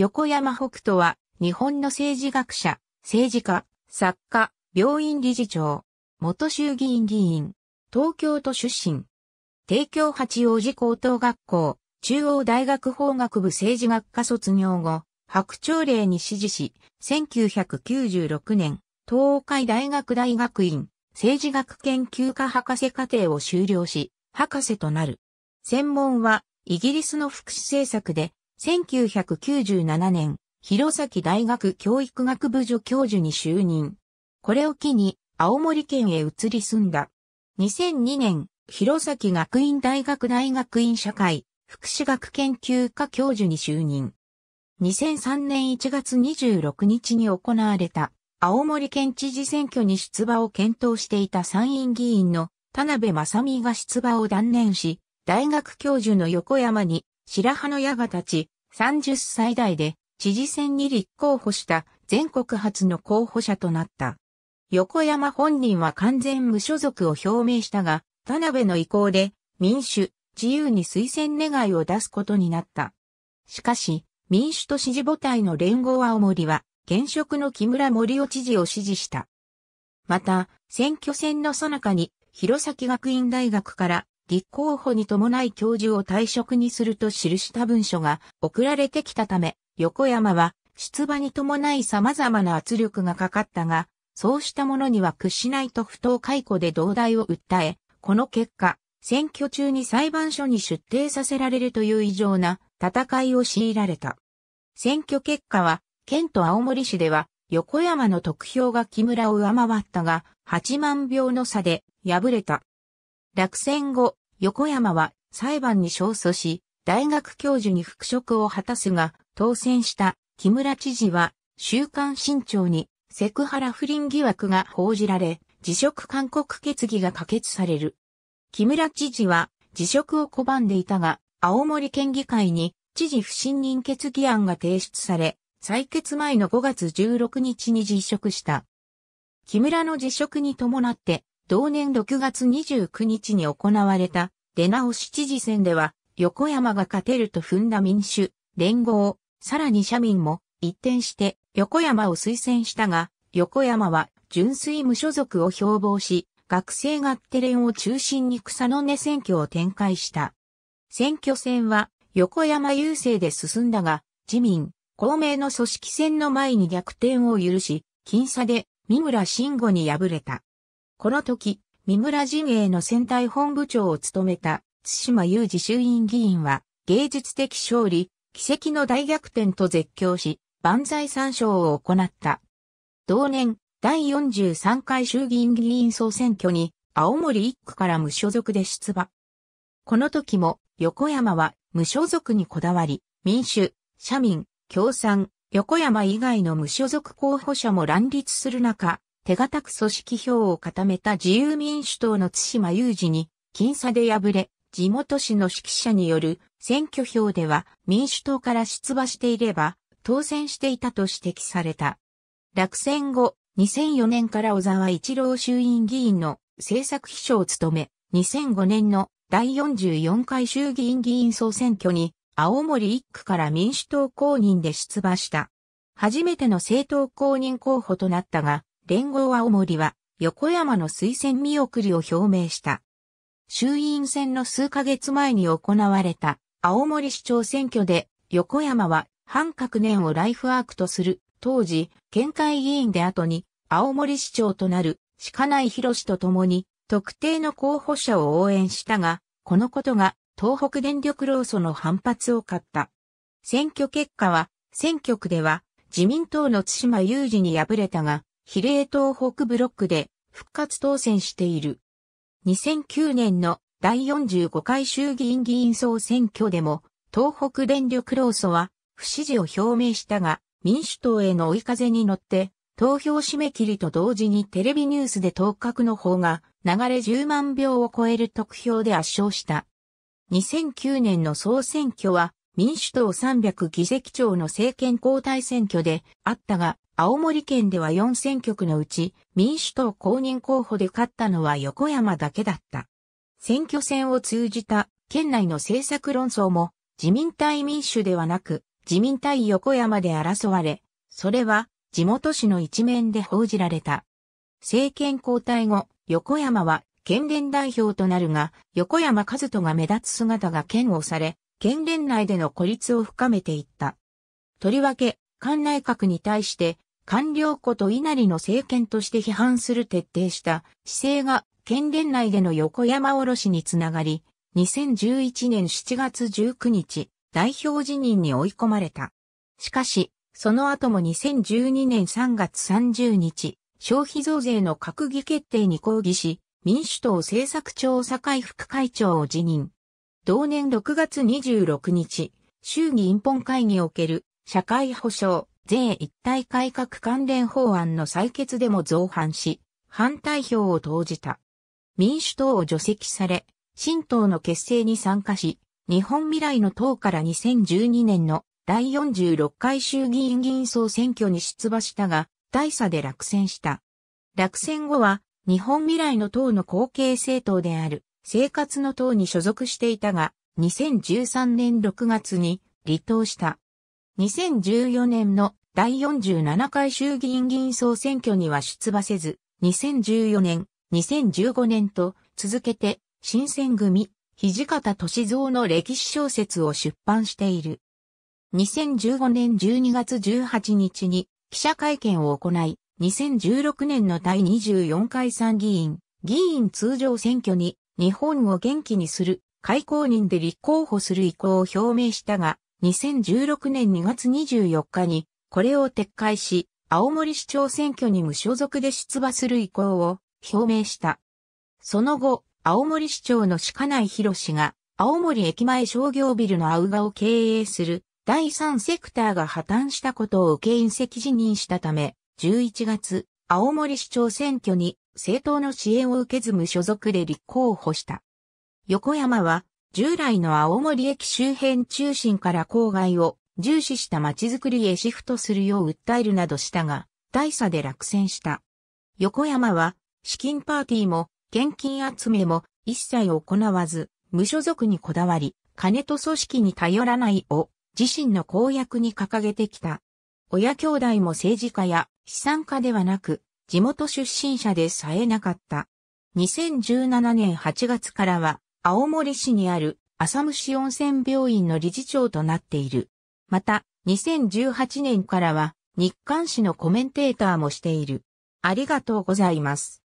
横山北斗は、日本の政治学者、政治家、作家、病院理事長、元衆議院議員、東京都出身、帝京八王子高等学校、中央大学法学部政治学科卒業後、白鳥令に支持し、1996年、東海大学大学院、政治学研究科博士課程を修了し、博士となる。専門は、イギリスの福祉政策で、1997年、弘前大学教育学部助教授に就任。これを機に、青森県へ移り住んだ。2002年、弘前学院大学大学院社会、福祉学研究科教授に就任。2003年1月26日に行われた、青森県知事選挙に出馬を検討していた参院議員の田辺正美が出馬を断念し、大学教授の横山に白羽の矢が立ち、30歳代で知事選に立候補した全国初の候補者となった。横山本人は完全無所属を表明したが、田辺の意向で民主、自由に推薦願いを出すことになった。しかし、民主と支持母体の連合青森は、現職の木村森尾知事を支持した。また、選挙戦の最中に、弘前学院大学から立候補に伴い教授を退職にすると記した文書が送られてきたため、横山は出馬に伴い様々な圧力がかかったが、そうしたものには屈しないと不当解雇で同大を訴え、この結果、選挙中に裁判所に出廷させられるという異常な戦いを強いられた。選挙結果は、県と青森市では、横山の得票が木村を上回ったが、8万票の差で敗れた。落選後、横山は裁判に勝訴し、大学教授に復職を果たすが、当選した木村知事は、週刊新潮にセクハラ不倫疑惑が報じられ、辞職勧告決議が可決される。木村知事は辞職を拒んでいたが、青森県議会に知事不信任決議案が提出され、採決前の5月16日に辞職した。木村の辞職に伴って同年6月29日に行われた出直し知事選では、横山が勝てると踏んだ民主、連合、さらに社民も一転して横山を推薦したが、横山は純粋無所属を標榜し、学生がテレンを中心に草の根選挙を展開した。選挙戦は横山優勢で進んだが、自民、公明の組織戦の前に逆転を許し、僅差で三村慎吾に敗れた。この時、三村陣営の選対本部長を務めた、津島雄二衆院議員は、芸術的勝利、奇跡の大逆転と絶叫し、万歳三照を行った。同年、第43回衆議院議員総選挙に、青森一区から無所属で出馬。この時も、横山は無所属にこだわり、民主、社民、共産、横山以外の無所属候補者も乱立する中、手堅く組織票を固めた自由民主党の津島雄二に、僅差で敗れ、地元市の指揮者による選挙票では民主党から出馬していれば当選していたと指摘された。落選後、2004年から小沢一郎衆院議員の政策秘書を務め、2005年の第44回衆議院議員総選挙に青森1区から民主党公認で出馬した。初めての政党公認候補となったが、連合青森は横山の推薦見送りを表明した。衆院選の数ヶ月前に行われた青森市長選挙で横山は反角年をライフワークとする当時県会議員で後に青森市長となる鹿内博と共に特定の候補者を応援したが、このことが東北電力労組の反発を買った。選挙結果は選挙区では自民党の津島雄二に敗れたが、比例東北ブロックで復活当選している。2009年の第45回衆議院議員総選挙でも、東北電力労組は不支持を表明したが、民主党への追い風に乗って、投票締め切りと同時にテレビニュースで当確の方が流れ10万票を超える得票で圧勝した。2009年の総選挙は民主党300議席長の政権交代選挙であったが、青森県では4選挙区のうち民主党公認候補で勝ったのは横山だけだった。選挙戦を通じた県内の政策論争も自民対民主ではなく自民対横山で争われ、それは地元紙の一面で報じられた。政権交代後、横山は県連代表となるが、横山和人が目立つ姿が嫌悪され、県連内での孤立を深めていった。とりわけ、管内閣に対して官僚こと稲荷の政権として批判する徹底した姿勢が県連内での横山おろしにつながり、2011年7月19日、代表辞任に追い込まれた。しかし、その後も2012年3月30日、消費増税の閣議決定に抗議し、民主党政策調査会副会長を辞任。同年6月26日、衆議院本会議における社会保障、税一体改革関連法案の採決でも造反し、反対票を投じた。民主党を除籍され、新党の結成に参加し、日本未来の党から2012年の第46回衆議院議員総選挙に出馬したが、大差で落選した。落選後は、日本未来の党の後継政党である、生活の党に所属していたが、2013年6月に離党した。2014年の第47回衆議院議員総選挙には出馬せず、2014年、2015年と続けて新選組、土方歳三の歴史小説を出版している。2015年12月18日に記者会見を行い、2016年の第24回参議院、議員通常選挙に日本を元気にする開公人で立候補する意向を表明したが、2016年2月24日にこれを撤回し、青森市長選挙に無所属で出馬する意向を表明した。その後、青森市長の鹿内博氏が、青森駅前商業ビルの青ガを経営する第三セクターが破綻したことを受け引責辞任したため、11月、青森市長選挙に政党の支援を受けず無所属で立候補した。横山は、従来の青森駅周辺中心から郊外を重視した街づくりへシフトするよう訴えるなどしたが、大差で落選した。横山は、資金パーティーも、献金集めも、一切行わず、無所属にこだわり、金と組織に頼らないを、自身の公約に掲げてきた。親兄弟も政治家や資産家ではなく、地元出身者でさえなかった。2017年8月からは、青森市にある浅虫温泉病院の理事長となっている。また、2018年からは日刊誌のコメンテーターもしている。ありがとうございます。